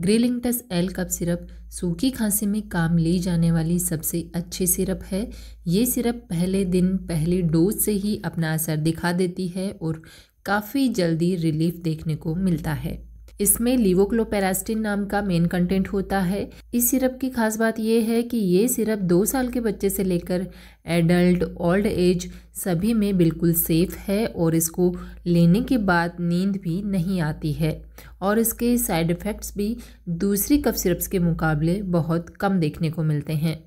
ग्रेलिंगटस L cup syrup सूखी खांसी में काम ली जाने वाली सबसे अच्छी सिरप है ये सिरप पहले दिन पहली डोज से ही अपना असर दिखा देती है और काफ़ी जल्दी रिलीफ देखने को मिलता है इसमें लिवोक्लोपेरास्टिन नाम का मेन कंटेंट होता है इस सिरप की खास बात यह है कि ये सिरप दो साल के बच्चे से लेकर एडल्ट ओल्ड एज सभी में बिल्कुल सेफ़ है और इसको लेने के बाद नींद भी नहीं आती है और इसके साइड इफ़ेक्ट्स भी दूसरी कफ सिरप्स के मुकाबले बहुत कम देखने को मिलते हैं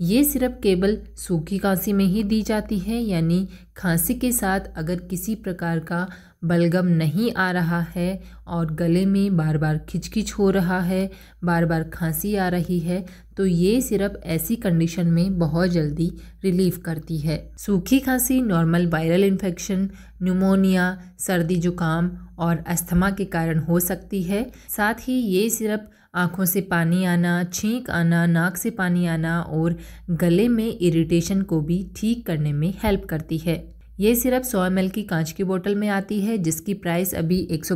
ये सिरप केवल सूखी खांसी में ही दी जाती है यानी खांसी के साथ अगर किसी प्रकार का बलगम नहीं आ रहा है और गले में बार बार खिचखिच हो रहा है बार बार खांसी आ रही है तो ये सिरप ऐसी कंडीशन में बहुत जल्दी रिलीफ करती है सूखी खांसी नॉर्मल वायरल इन्फेक्शन न्यूमोनिया सर्दी जुकाम और अस्थमा के कारण हो सकती है साथ ही ये सिरप आँखों से पानी आना छींक आना नाक से पानी आना और गले में इरिटेशन को भी ठीक करने में हेल्प करती है ये सिरप 100 एम की कांच की बोतल में आती है जिसकी प्राइस अभी एक सौ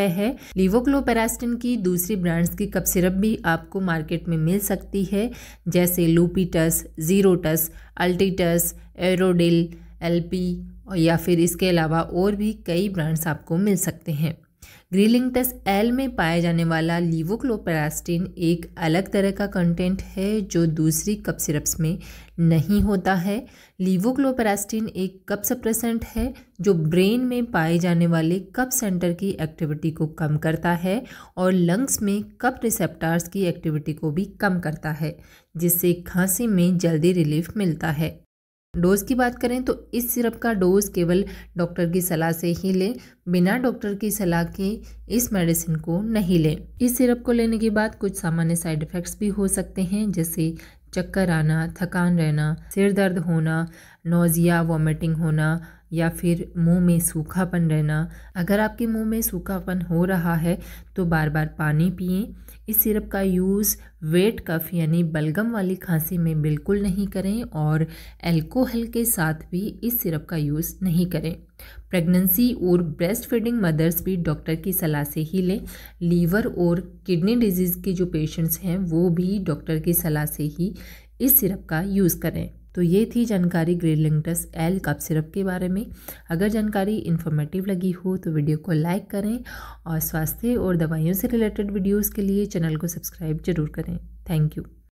है लिवोक्लोपेरास्टिन की दूसरी ब्रांड्स की कप सिरप भी आपको मार्केट में मिल सकती है जैसे लूपीटस जीरोटस अल्टीटस एरोडिल एलपी या फिर इसके अलावा और भी कई ब्रांड्स आपको मिल सकते हैं टेस्ट एल में पाया जाने वाला लीवोक्लोपेरास्टिन एक अलग तरह का कंटेंट है जो दूसरी कप सिरप्स में नहीं होता है लीवोक्लोपेरास्टिन एक कप सप्रेसेंट है जो ब्रेन में पाए जाने वाले कप सेंटर की एक्टिविटी को कम करता है और लंग्स में कप रिसेप्टार्स की एक्टिविटी को भी कम करता है जिससे खांसी में जल्दी रिलीफ मिलता है डोज़ की बात करें तो इस सिरप का डोज़ केवल डॉक्टर की सलाह से ही लें बिना डॉक्टर की सलाह के इस मेडिसिन को नहीं लें इस सिरप को लेने के बाद कुछ सामान्य साइड इफ़ेक्ट्स भी हो सकते हैं जैसे चक्कर आना थकान रहना सिर दर्द होना नोज़िया वॉमिटिंग होना या फिर मुंह में सूखापन रहना अगर आपके मुंह में सूखापन हो रहा है तो बार बार पानी पिए इस सिरप का यूज़ वेट कफ यानी बलगम वाली खांसी में बिल्कुल नहीं करें और अल्कोहल के साथ भी इस सिरप का यूज़ नहीं करें प्रेगनेंसी और ब्रेस्ट फीडिंग मदर्स भी डॉक्टर की सलाह से ही लें लीवर और किडनी डिजीज़ के जो पेशेंट्स हैं वो भी डॉक्टर की सलाह से ही इस सिरप का यूज़ करें तो ये थी जानकारी ग्रेलिंगटस एल कप सिरप के बारे में अगर जानकारी इन्फॉर्मेटिव लगी हो तो वीडियो को लाइक करें और स्वास्थ्य और दवाइयों से रिलेटेड वीडियोज़ के लिए चैनल को सब्सक्राइब जरूर करें थैंक यू